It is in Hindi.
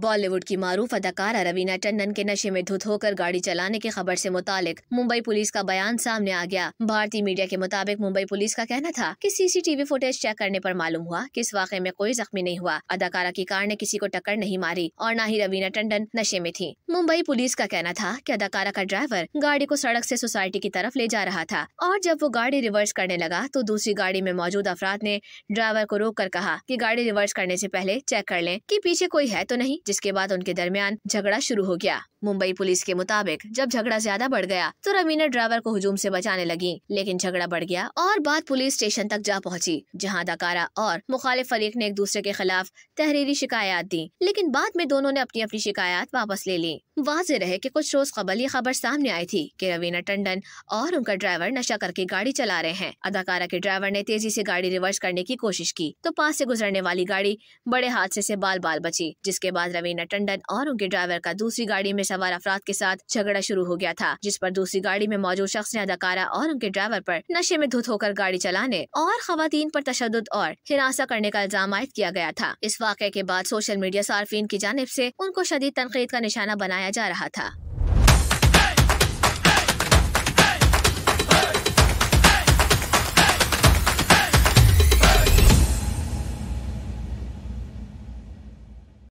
बॉलीवुड की मारूफ अदाकारा रवीना टंडन के नशे में धुत होकर गाड़ी चलाने की खबर से मुतालिक मुंबई पुलिस का बयान सामने आ गया भारतीय मीडिया के मुताबिक मुंबई पुलिस का कहना था कि सीसीटीवी फुटेज चेक करने पर मालूम हुआ कि इस वाक़े में कोई जख्मी नहीं हुआ अदाकारा की कार ने किसी को टक्कर नहीं मारी और न ही रवीना टंडन नशे में थी मुंबई पुलिस का कहना था की अदाकारा का ड्राइवर गाड़ी को सड़क ऐसी सोसाइटी की तरफ ले जा रहा था और जब वो गाड़ी रिवर्स करने लगा तो दूसरी गाड़ी में मौजूद अफराद ने ड्राइवर को रोक कर कहा की गाड़ी रिवर्स करने ऐसी पहले चेक कर लें की पीछे कोई है तो नहीं जिसके बाद उनके दरमियान झगड़ा शुरू हो गया मुंबई पुलिस के मुताबिक जब झगड़ा ज्यादा बढ़ गया तो रवीना ड्राइवर को हुजूम से बचाने लगी लेकिन झगड़ा बढ़ गया और बात पुलिस स्टेशन तक जा पहुंची जहां अदाकारा और मुखालिफ फरीक ने एक दूसरे के खिलाफ तहरीरी शिकायत दी लेकिन बाद में दोनों ने अपनी अपनी शिकायत वापस ले ली वाज रहे कि कुछ रोज कबल ये खबर सामने आई थी कि रवीना टंडन और उनका ड्राइवर नशा करके गाड़ी चला रहे हैं अदाकारा के ड्राइवर ने तेजी से गाड़ी रिवर्स करने की कोशिश की तो पास से गुजरने वाली गाड़ी बड़े हादसे से बाल बाल बची जिसके बाद रवीना टंडन और उनके ड्राइवर का दूसरी गाड़ी में सवार अफराद के साथ झगड़ा शुरू हो गया था जिस पर दूसरी गाड़ी में मौजूद शख्स ने अदाकारा और उनके ड्राइवर पर नशे में धुत होकर गाड़ी चलाने और खातन पर तशद और हिरासा करने का इल्जाम आयद किया गया था इस वाक़े के बाद सोशल मीडिया सार्फिन की जानब ऐसी उनको शदीद तनकीद का निशाना बनाया जा रहा था